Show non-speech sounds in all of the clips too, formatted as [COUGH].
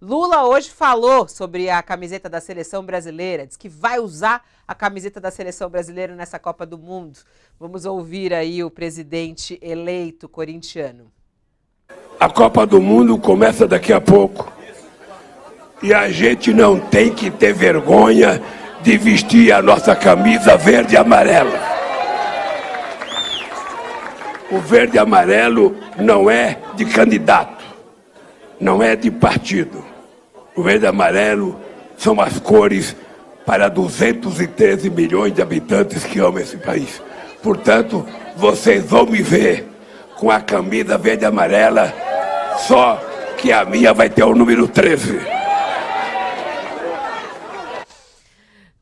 Lula hoje falou sobre a camiseta da seleção brasileira, diz que vai usar a camiseta da seleção brasileira nessa Copa do Mundo. Vamos ouvir aí o presidente eleito corintiano. A Copa do Mundo começa daqui a pouco. E a gente não tem que ter vergonha de vestir a nossa camisa verde e amarela. O verde e amarelo não é de candidato não é de partido. O verde amarelo são as cores para 213 milhões de habitantes que amam esse país. Portanto, vocês vão me ver com a camisa verde e amarela, só que a minha vai ter o número 13.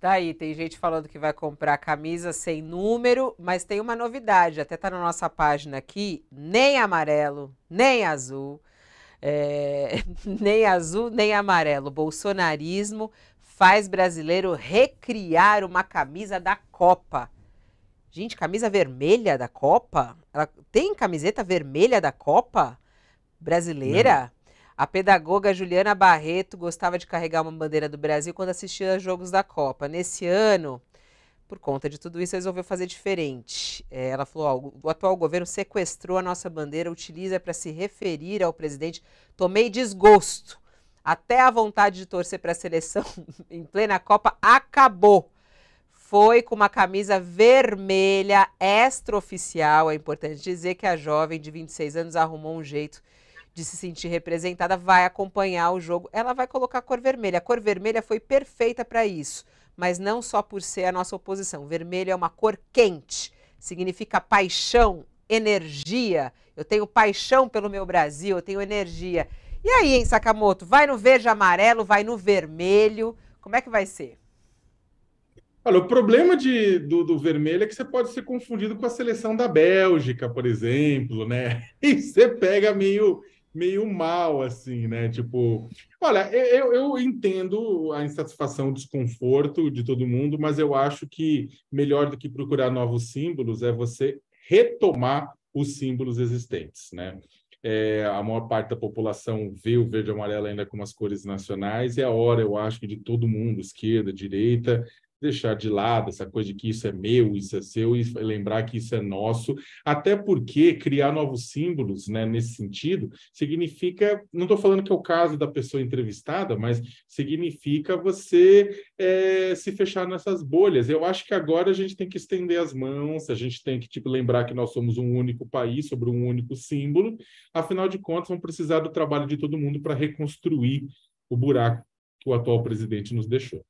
Tá aí, tem gente falando que vai comprar camisa sem número, mas tem uma novidade, até tá na nossa página aqui, nem amarelo, nem azul é, [LAUGHS] nem azul nem amarelo. Bolsonarismo faz brasileiro recriar uma camisa da Copa. Gente, camisa vermelha da Copa? Ela tem camiseta vermelha da Copa? Brasileira? Não. A pedagoga Juliana Barreto gostava de carregar uma bandeira do Brasil quando assistia a jogos da Copa. Nesse ano, por conta de tudo isso, resolveu fazer diferente. É, ela falou: o atual governo sequestrou a nossa bandeira, utiliza para se referir ao presidente. Tomei desgosto. Até a vontade de torcer para a seleção [LAUGHS] em plena Copa acabou foi com uma camisa vermelha extraoficial. É importante dizer que a jovem de 26 anos arrumou um jeito de se sentir representada, vai acompanhar o jogo. Ela vai colocar a cor vermelha. A cor vermelha foi perfeita para isso mas não só por ser a nossa oposição. Vermelho é uma cor quente, significa paixão, energia. Eu tenho paixão pelo meu Brasil, eu tenho energia. E aí, hein, Sakamoto? Vai no verde amarelo, vai no vermelho. Como é que vai ser? Olha, o problema de, do, do, vermelho é que você pode ser confundido com a seleção da Bélgica, por exemplo, né? [LAUGHS] E você pega meio meio mal, assim, né? Tipo, olha, eu, eu entendo a insatisfação, o desconforto de todo mundo, mas eu acho que melhor do que procurar novos símbolos é você retomar os símbolos existentes, né? É, a maior parte da população vê o verde e amarelo ainda como as cores nacionais, e é a hora, eu acho, de todo mundo, esquerda, direita, deixar de lado essa coisa de que isso é meu, isso é seu, e lembrar que isso é nosso, até porque criar novos símbolos né, nesse sentido significa, não estou falando que é o caso da pessoa entrevistada, mas significa você é, se fechar nessas bolhas. Eu acho que agora a gente tem que estender as mãos, a gente tem que tipo, lembrar que nós somos um único país, sobre um único símbolo, afinal de contas, vão precisar do trabalho de todo mundo para reconstruir o buraco que o atual presidente nos deixou.